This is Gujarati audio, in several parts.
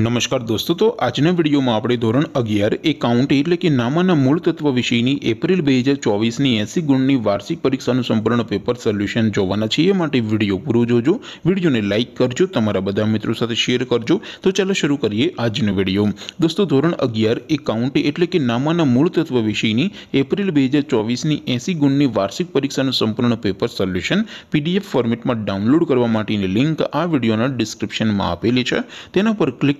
નમસ્કાર દોસ્તો તો આજના વિડીયોમાં આપણે ધોરણ અગિયાર એકાઉન્ટ એટલે કે નામાના મૂળ તત્વ વિષયની એપ્રિલ બે હજાર ચોવીસની એંસી ગુણની વાર્ષિક પરીક્ષાનું સંપૂર્ણ પેપર સોલ્યુશન જોવાના છીએ એ માટે વિડીયો પૂરો જોજો વિડીયોને લાઇક કરજો તમારા બધા મિત્રો સાથે શેર કરજો તો ચાલો શરૂ કરીએ આજનો વિડીયો દોસ્તો ધોરણ અગિયાર એકાઉન્ટ એટલે કે નામાના મૂળ તત્વ વિષયની એપ્રિલ બે હજાર ચોવીસની એંસી ગુણની વાર્ષિક પરીક્ષાનું સંપૂર્ણ પેપર સોલ્યુશન પીડીએફ ફોર્મેટમાં ડાઉનલોડ કરવા માટેની લિંક આ વિડીયોના ડિસ્ક્રિપ્શનમાં આપેલી છે તેના પર ક્લિક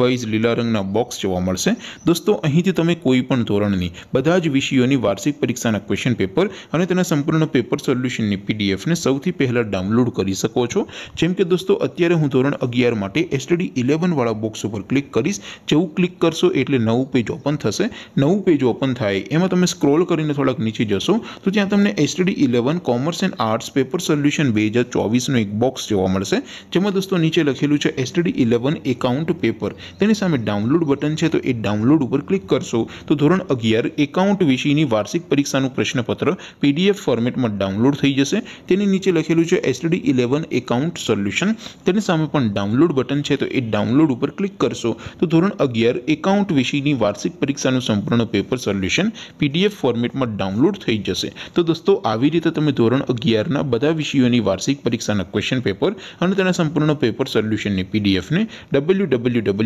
વાઇઝ લીલા રંગના બોક્સ જોવા મળશે દોસ્તો અહીંથી તમે કોઈપણ ધોરણની બધા જ વિષયોની વાર્ષિક પરીક્ષાના ક્વેશ્ચન પેપર અને તેના સંપૂર્ણ પેપર સોલ્યુશનની પીડીએફને સૌથી પહેલાં ડાઉનલોડ કરી શકો છો જેમ કે દોસ્તો અત્યારે હું ધોરણ અગિયાર માટે એસટીડી ઇલેવનવાળા બોક્સ ઉપર ક્લિક કરીશ જેવું ક્લિક કરશો એટલે નવું પેજ ઓપન થશે નવું પેજ ઓપન થાય એમાં તમે સ્ક્રોલ કરીને થોડાક નીચે જશો તો ત્યાં તમને STD eleven commerce and arts paper solution બે હજાર ચોવીસનું એક બોક્સ જોવા મળશે જેમાં દોસ્તો નીચે લખેલું છે એસટડી ઇલેવન એકાઉન્ટ પેપર તેની સામે ડાઉનલોડ બટન છે તો એ ડાઉનલોડ ઉપર ક્લિક કરશો તો ધોરણ અગિયાર એકાઉન્ટ વિષયની વાર્ષિક પરીક્ષાનું પ્રશ્નપત્ર પીડીએફ ફોર્મેટમાં ડાઉનલોડ થઈ જશે તેની નીચે લખેલું છે એસડી ઇલેવન એકાઉન્ટ સોલ્યુશન તેની સામે પણ ડાઉનલોડ બટન છે તો એ ડાઉનલોડ ઉપર ક્લિક કરશો તો ધોરણ અગિયાર એકાઉન્ટ વિષયની વાર્ષિક પરીક્ષાનું સંપૂર્ણ પેપર સોલ્યુશન પીડીએફ ફોર્મેટમાં ડાઉનલોડ થઈ જશે તો દોસ્તો આવી રીતે તમે ધોરણ અગિયારના બધા વિષયોની વાર્ષિક પરીક્ષાના ક્વેશ્ચન પેપર અને તેના સંપૂર્ણ પેપર સોલ્યુશનની પીડીએફને ડબલ્યુ ડબલ્યુ ડબલ્યુ